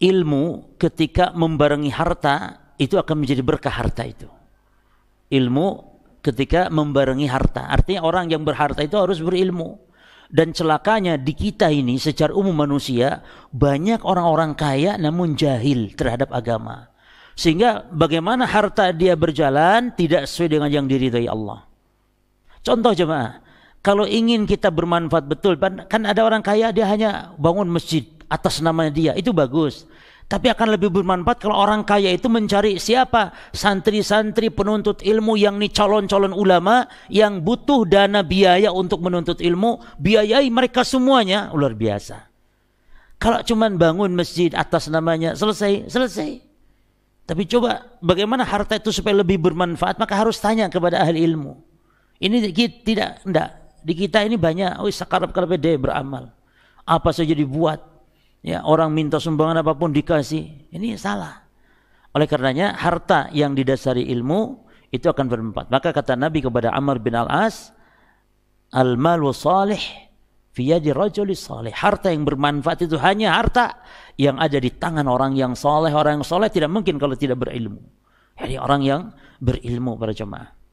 ilmu ketika membarengi harta itu akan menjadi berkah harta itu. Ilmu ketika membarengi harta. Artinya orang yang berharta itu harus berilmu. Dan celakanya di kita ini secara umum manusia banyak orang-orang kaya namun jahil terhadap agama. Sehingga bagaimana harta dia berjalan tidak sesuai dengan yang diridhai Allah. Contoh jemaah, kalau ingin kita bermanfaat betul kan ada orang kaya dia hanya bangun masjid atas namanya dia itu bagus tapi akan lebih bermanfaat kalau orang kaya itu mencari siapa santri-santri penuntut ilmu yang nih calon-calon ulama yang butuh dana biaya untuk menuntut ilmu biayai mereka semuanya luar biasa kalau cuman bangun masjid atas namanya selesai selesai tapi coba bagaimana harta itu supaya lebih bermanfaat maka harus tanya kepada ahli ilmu ini tidak tidak di kita ini banyak oh sekarang-karang beramal apa saja dibuat ya orang minta sumbangan apapun dikasih ini salah oleh karenanya harta yang didasari ilmu itu akan bermanfaat maka kata Nabi kepada Amr bin Al As al malu salih fiyadi rojoli salih harta yang bermanfaat itu hanya harta yang ada di tangan orang yang soleh orang yang soleh tidak mungkin kalau tidak berilmu jadi orang yang berilmu para jemaah